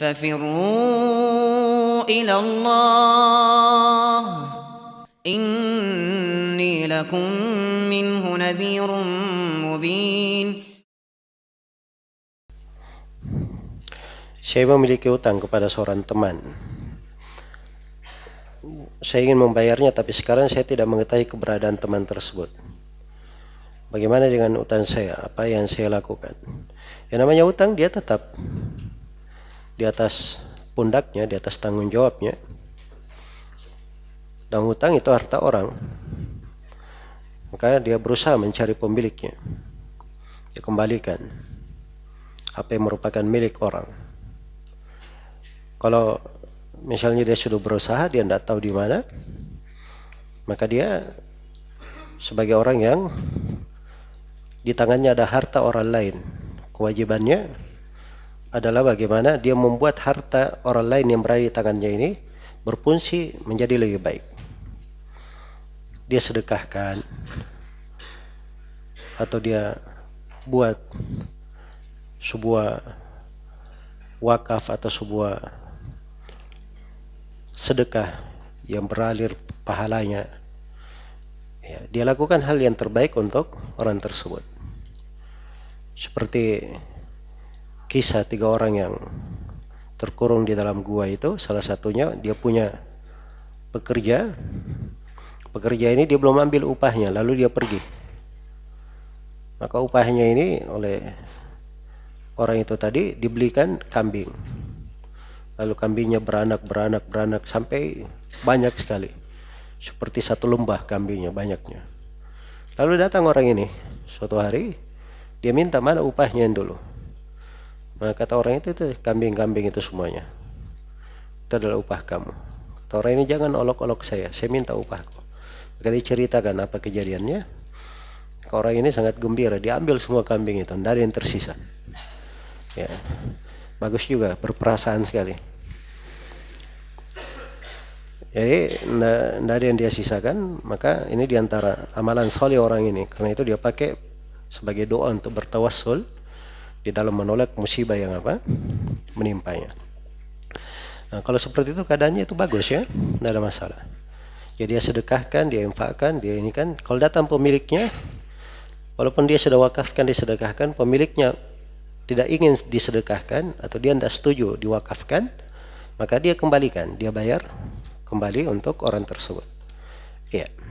ففروا إلى الله إني لكم منه نذير مبين Saya memiliki utang kepada seorang teman. Saya ingin membayarnya, tapi sekarang saya tidak mengetahui keberadaan teman tersebut. Bagaimana dengan utang saya? Apa yang saya lakukan? Yang namanya utang dia tetap di atas pundaknya, di atas tanggung jawabnya. Dan hutang itu harta orang. Maka dia berusaha mencari pemiliknya. kembalikan. Apa yang merupakan milik orang. Kalau misalnya dia sudah berusaha, dia tidak tahu di mana, maka dia sebagai orang yang di tangannya ada harta orang lain, kewajibannya adalah bagaimana dia membuat harta orang lain yang berada di tangannya ini berfungsi menjadi lebih baik. Dia sedekahkan atau dia buat sebuah wakaf atau sebuah sedekah yang beralir pahalanya ya, dia lakukan hal yang terbaik untuk orang tersebut seperti kisah tiga orang yang terkurung di dalam gua itu salah satunya dia punya pekerja pekerja ini dia belum ambil upahnya lalu dia pergi maka upahnya ini oleh orang itu tadi dibelikan kambing lalu kambingnya beranak beranak beranak sampai banyak sekali seperti satu lembah kambingnya banyaknya lalu datang orang ini suatu hari dia minta mana upahnya yang dulu maka nah, kata orang itu itu kambing-kambing itu semuanya. Itu adalah upah kamu. Kata orang ini jangan olok-olok saya, saya minta upahku. Maka diceritakan apa kejadiannya. Kata orang ini sangat gembira, diambil semua kambing itu, tidak yang tersisa. Ya. Bagus juga, berperasaan sekali. Jadi tidak yang dia sisakan, maka ini diantara amalan soli orang ini. Karena itu dia pakai sebagai doa untuk bertawassul di dalam menolak musibah yang apa menimpanya. Nah, kalau seperti itu keadaannya itu bagus ya, tidak ada masalah. jadi ya, dia sedekahkan, dia infakkan, dia ini kan. Kalau datang pemiliknya, walaupun dia sudah wakafkan, disedekahkan, pemiliknya tidak ingin disedekahkan atau dia tidak setuju diwakafkan, maka dia kembalikan, dia bayar kembali untuk orang tersebut. ya Yeah.